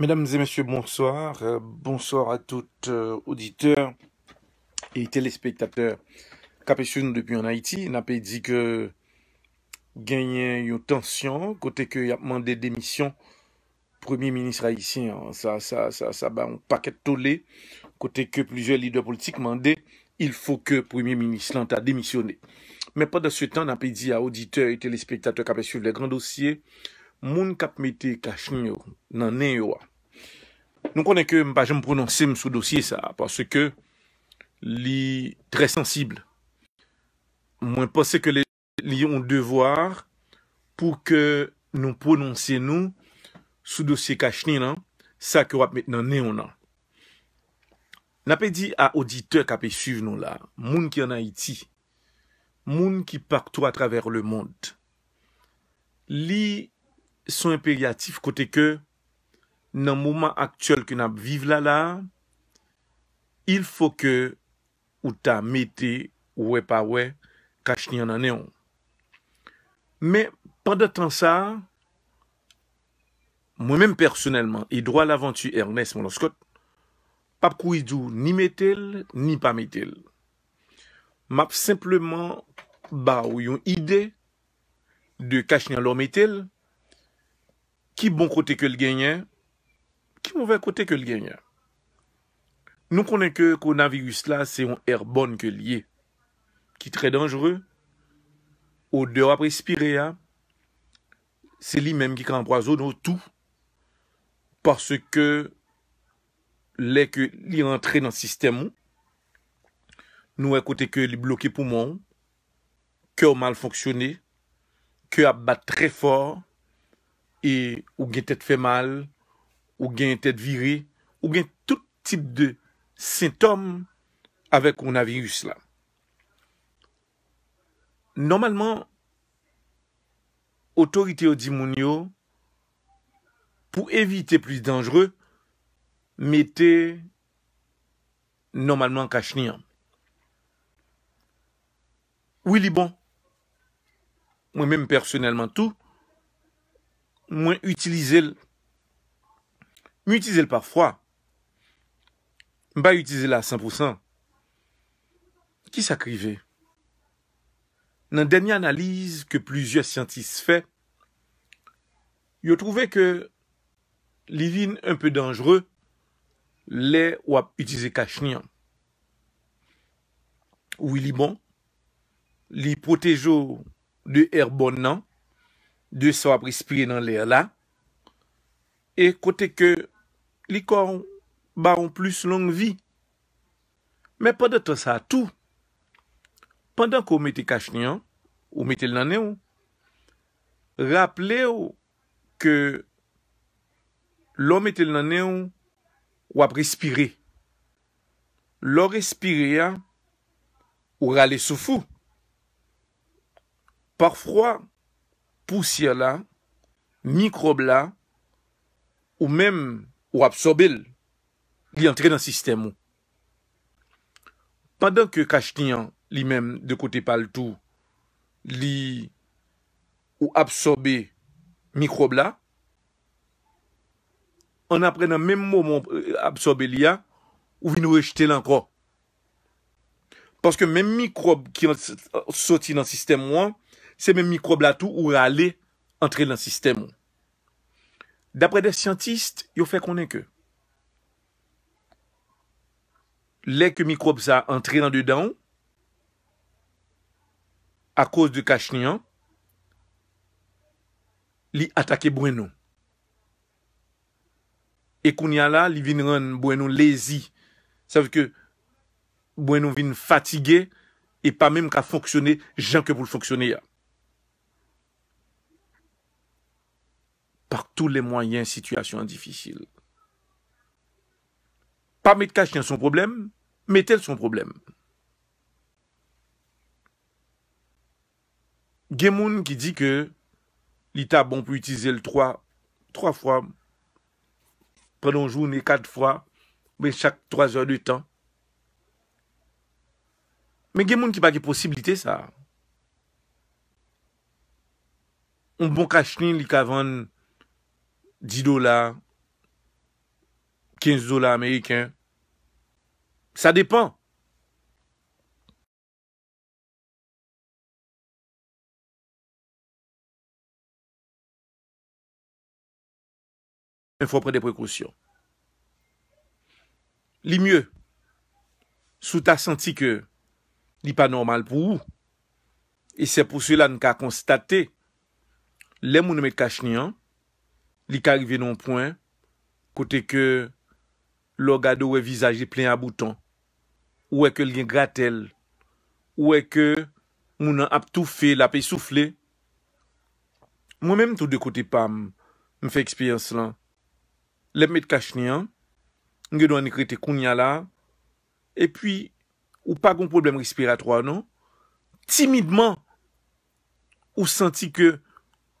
Mesdames et messieurs, bonsoir. Euh, bonsoir a tout euh, auditeur et telespectateur. Kapèchoun, depi en Haïti, n'a pe di ke genyen yon tension, kote ke y ap mande demisyon premier ministre haïtien. Sa ba yon paket tole, kote ke plusieurs leaders politiques mande il faut que premier ministre lente a demisyoné. Mais pas de ce temps, n'a pe di a auditeur et telespectateur kapèchoun le grand dossier moun kap mette kachni yo nan neyo wa. Nou konen ke mpa jen prononsem sou dosye sa, parce ke li tre sensible. Mwen pense ke li yon devwar pou ke nou prononse nou sou dosye kachni nan, sa ke wap mette nan neyo nan. N apè di a oditeur kapè e suv nou la, moun ki an a iti, moun ki partou a traver le moun. Li, Son imperyatif kote ke nan mouman aktyol ke nan ap vive la la, il fò ke ou ta mette wè pa wè kache nyan anè yon. Me, pa datan sa, mwen men personelman, e drwa lavantu Ernest Monoscot, pap kou yi djou ni mette l, ni pa mette l. Map simplement ba ou yon ide de kache nyan lò mette l, Ki bon kote ke l genyen, ki mouve kote ke l genyen. Nou konen ke konavigus la, se yon erbon ke liye, ki tre dangere, ou dewa prespire ya, se li menm ki kranbo a zonou tou, parce ke le ke li rentre nan sistemo, nou e kote ke li bloke poumon, ke ou mal foksyone, ke ap bat tre fòr, E ou gen tet fe mal, ou gen tet viri, ou gen tout tip de sintom avek ou na virus la. Normalman, otorite ou di moun yo pou evite plis dangere, mette normalman kach ni an. Ou li bon, ou menm personelman tou. Mwen utilize l. Mwen utilize l parfwa. Mwen bay utilize l a 100%. Ki sa krive? Nan denye analize ke plujye siyantise fe, yo trouwe ke li vin unpe dangere, le wap utize kach nyan. Ou li bon, li protejo de er bon nan, de sa wap respire nan lè la, e kote ke likor ba wap plus long vi. Mè pa de to sa tou, pandan kou mète kach ni an, ou mète l nanè ou, rap lè ou ke lò mète l nanè ou wap respire. Lò respire ya, ou rale sou fou. Parfroa, pousir la, mikrob la, ou mèm ou apsorbe l, li antre nan sistèm ou. Padan ke kach nian, li mèm de kote pal tou, li ou apsorbe mikrob la, an apren nan mèm moum euh, ou apsorbe li a, ou vi nou e chete l anko. Paske mèm mikrob ki antre soti nan sistèm ou an, Se men mikrob la tou ou e ale entre nan sistem. Dapre de scientist, yo fe konen ke. Le ke mikrob sa entre nan dedan, a kous de kach nian, li atake Bueno. E konen la, li vin ren Bueno lezi. Savi ke, Bueno vin fatige e pa menm ka foksyone, jan ke pou foksyone ya. par tous les moyens situation difficile. Pas mettre cacher son problème, mettez son problème. Gemoun qui dit que l'État bon pour utiliser le 3 trois fois pendant journée, quatre fois, mais chaque trois heures de temps. Mais il y des qui pas de possibilité ça. Un bon cachin, il vendre 10 dolar, 15 dolar Amerikan, sa depan. Un fò pre de prekousyon. Li mye, sou ta senti ke li pa normal pou ou, e se pou sou lan ka konstate le moun mèd kach ni an, li ka rive nan pwen, kote ke loga do we vizaje plen aboutan, ou e ke li gen gratel, ou e ke moun an ap toufe, la pe soufle, mwen menm tou de kote pa m fe ekspeyans lan, lem met kache ni an, nge do an ekrete koun ya la, e pi ou pa goun problem respire atro an an, timidman ou santi ke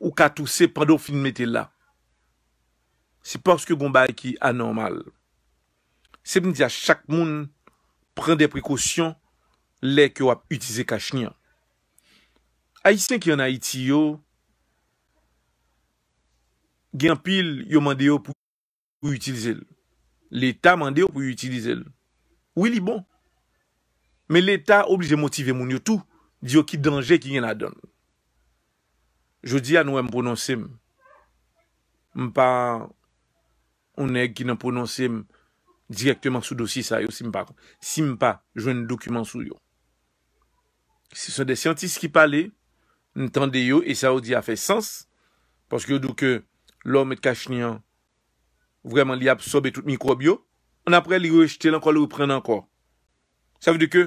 ou katou se padou film ete la. Se porske gomba e ki anormal. Se bini di a chak moun pren de prekosyon le ki wap utize kach nyan. A isen ki yon a iti yo, gen pil yo mande yo pou utilize l. L eta mande yo pou utilize l. Ou ili bon. Men l eta oblije motive moun yo tou di yo ki denje ki yon a don. Je di an wè m prononse m. M pa... Onèk ki nan prononse m direktyman sou dosi sa yo simpa. Simpa, jwen n dokumen sou yo. Se son de scientist ki pale, n tende yo, e sa ou di a fe sens, paske yo dou ke lòm et kachnyan vreman li a psobe tout mikrob yo, an apre li yo e chete lanko lò ou pren lanko. Sa vde ke,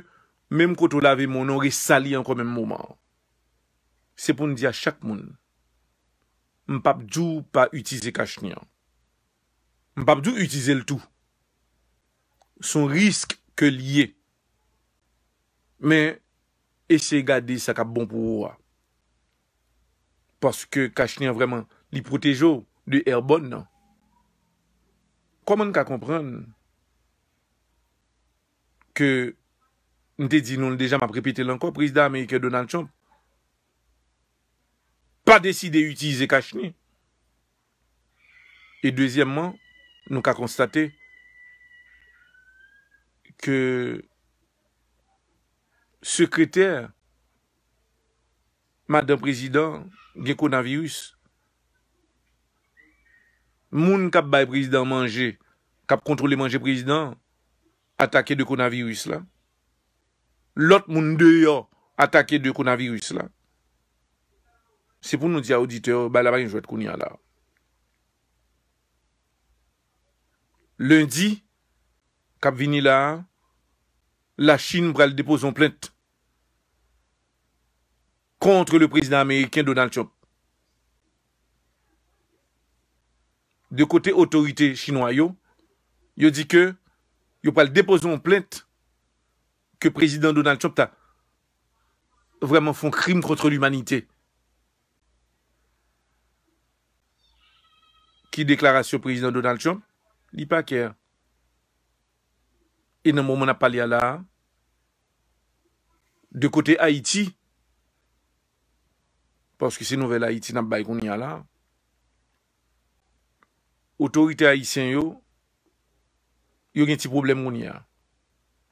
mèm koto lave moun, on re sali an kon mèm mouman. Se pou n di a chak moun, m pap djou pa utize kachnyan. Mpapdou utize l'tou. Son risk ke liye. Men, ese gade sa ka bon pou ouwa. Paske kachni an vreman li protejo de erbon nan. Kwa moun ka kompran ke nte di non deja m aprepite lanko prezida Amerike Donald Trump pa deside utize kachni. E dezyemman, Nou ka konstate ke sekreter, madan prezident, ge konavirus. Moun kap bay prezident manje, kap kontrole manje prezident, atake de konavirus la. Lot moun deyo atake de konavirus la. Se pou nou diya audite, bala bay njou et koni ala. lundi, Cap vini la, la Chine déposé une plainte contre le président américain Donald Trump. De côté autorité chinois yo, dit que que déposé une plainte que que président Donald Trump vraiment crime crime l'humanité. Qui qui sur le président Donald Trump Li pa kè, e nan moun moun ap pale ya la, de kote Haiti, porske se nouvel Haiti nan bay kon ya la, otorite Haitien yo, yo gen ti problem kon ya.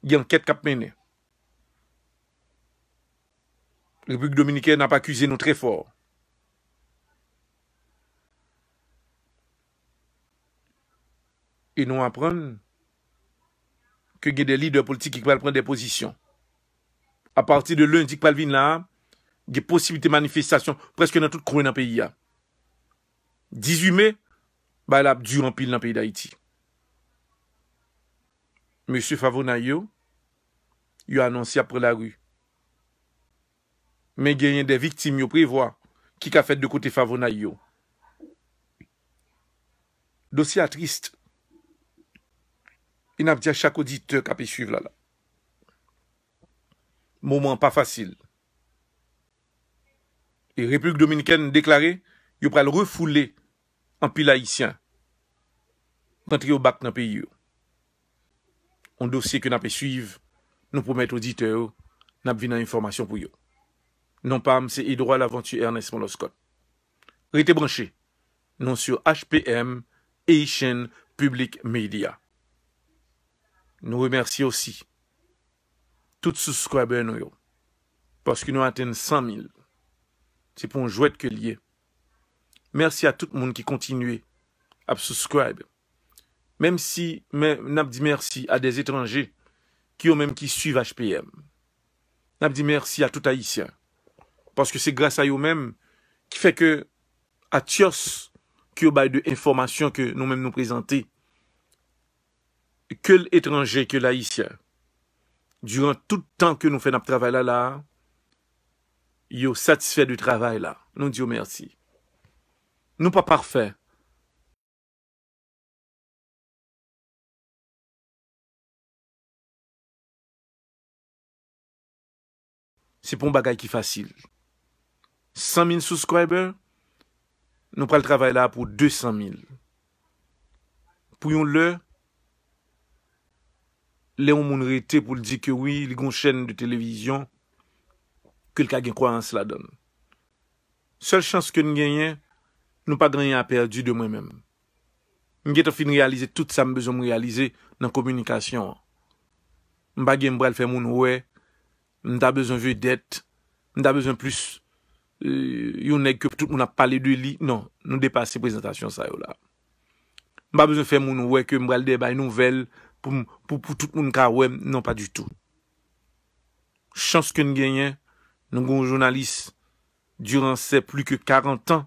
Gen ket kap mène. Republik Dominikè nan pa akuse nou tre for. e nou apren ke ge de lider politik ek pal pren deposisyon. A parti de lundik pal vin la, ge posibilite manifestasyon preske nan tout kwen nan peyi ya. 18 me, ba la ap duran pil nan peyi da iti. Monsie Favona yo, yo anonsi apre la ru. Men genyen de viktim yo prevoa ki ka fet de kote Favona yo. Dosye atrist, E nap di a chak odite k ap esuiv lala. Mouman pa fasil. E Republik Dominikèn deklare, yo pral refoule an pil haisyen pantri yo bak nan pi yo. An dosye ke nap esuiv, nou pou met odite yo, nap vina informasyon pou yo. Non pam, se idro al avantu Ernest Monoscot. Rete branché, non sou HPM, Asian Public Media. nous remercions aussi tous les subscribers parce que nous atteignons 100 000. C'est pour un jouet que lié. Merci à tout le monde qui continue à subscribe. Même si, nous dit merci à des étrangers qui eux-mêmes qui suivent HPM. Nous dit merci à tout haïtien. Parce que c'est grâce à eux-mêmes qui fait que, à Tios, qui de informations que nous-mêmes nous, nous présentons ke l etranje, ke la isya. Durant tout tan ke nou fè nap travay la la, yo satisfè du travay la. Nou diyo mersi. Nou pa parfè. Se pou m bagay ki fasil. 100.000 souskweiber, nou pral travay la pou 200.000. Pou yon lè, Le moun moun rete pou l di ke wii, li goun chen de televizyon, kel kagen kwa an se la don. Sol chans ke n genyen, nou pa genyen a perdi de mwen men. N genye to fin realize tout sa m bezon m realize nan komunikasyon. M bagen mbrel fe moun wè, m da bezon vye det, m da bezon plus, euh, yon neg ke tout moun ap pale de li, non, nou depa se prezentasyon sa yo la. M bagen mbrel fe moun wè, ke mbrel dey bay nouvel, pou tout moun ka wèm, nan pa du tout. Chans ke n genyen, nou goun jounalist duren se plu ke 40 an,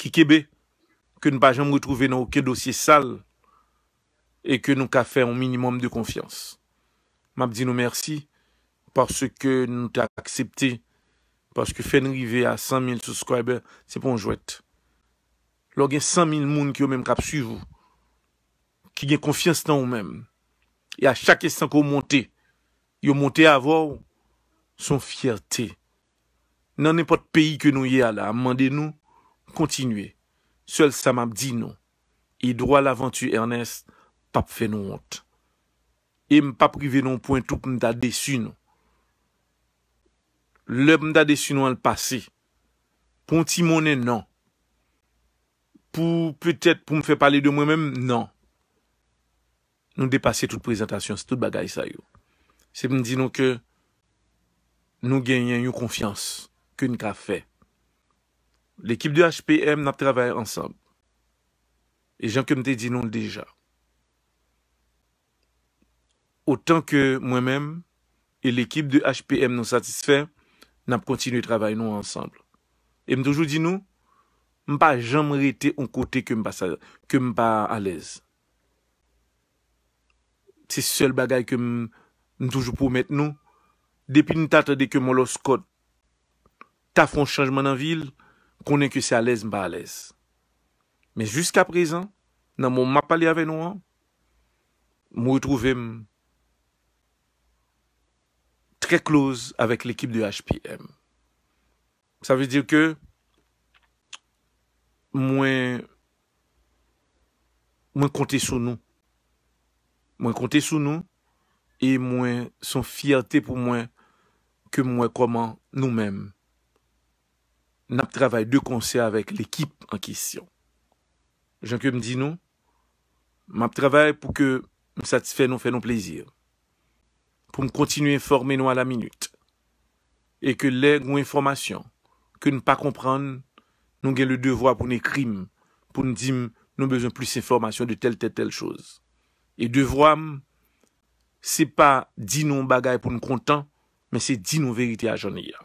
ki kebe, ke nou pa jen m wotrouve nan okè dosye sal, e ke nou ka fè moun minimum de konfians. Mab di nou mersi, pors ke nou te aksepte, pors ke fè n rive a 100 000 subscribers, se pon jwèt. Lò gen 100 000 moun ki yo mèm kap sujvou. Ki gen konfians nan ou menm. E a chak estan kon monté. Yo monté avor. Son fierté. Nan nepot peyi ke nou ye ala. Mande nou. Kontinue. Seul sa map di nou. E dro al avantu Ernest. Pap fe nou ont. E m pap prive nou pou en touk m da desu nou. Le m da desu nou an l pase. Pon ti mounen nan. Po peutet pou m fe pale de mwen menm nan. Nou depase tout prezentasyon, tout bagay sa yo. Se m di nou ke nou genyen yon konfians, ke nou ka fe. L ekip de HPM nap travaye ansan. E jan ke m te di nou deja. Otan ke mwen men, e l ekip de HPM nou satisfen, nap kontinu travaye nou ansan. E m toujou di nou, m pa jan m rete yon kote ke m pa alèz. Se sel bagay ke m toujou pou met nou, depi nou tat ade ke m lo skot, ta fon chanjman nan vil, konen ke se alèz m ba alèz. Men jusqu'a prezen, nan m wap pale avè nou an, m wotrouve m tre close avèk l'ekip de HPM. Sa vè dir ke mwen mwen kontè sou nou. Mwen konte sou nou, e mwen son fiyate pou mwen ke mwen koman nou menm. N ap travay de konser avèk l'ekip an kisyon. Jankyo m di nou, m ap travay pou ke m satisfe nou fè nou plezir. Pou m kontinu informe nou a la minut. E ke lè gwen informasyon, ke nou pa kompran nou gen le devwa pou nou ekrim, pou nou dim nou bezon plus informasyon de tel tel tel chouz. E devroam, se pa di nou bagay pou nou kontan, men se di nou verite a jouni ya.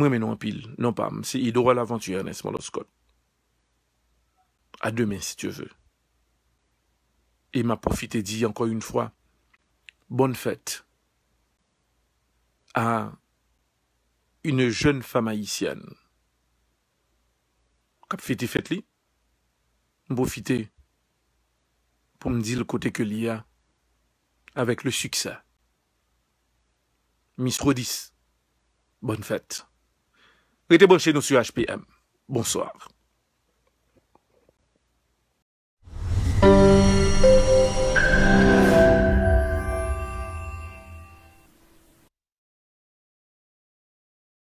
Mwen non, men nanpil, nanpam, se idoron l'aventuyen nesman louskot. Ademè si tye vè. E man profite di, ankon yon fwa, bon fèt a yon joun fama yisyen. Kap fète fèt li, bou fète pour me dire le côté que l'IA a avec le succès. Miss Rodis, bonne fête. Restez chez nous sur HPM. Bonsoir.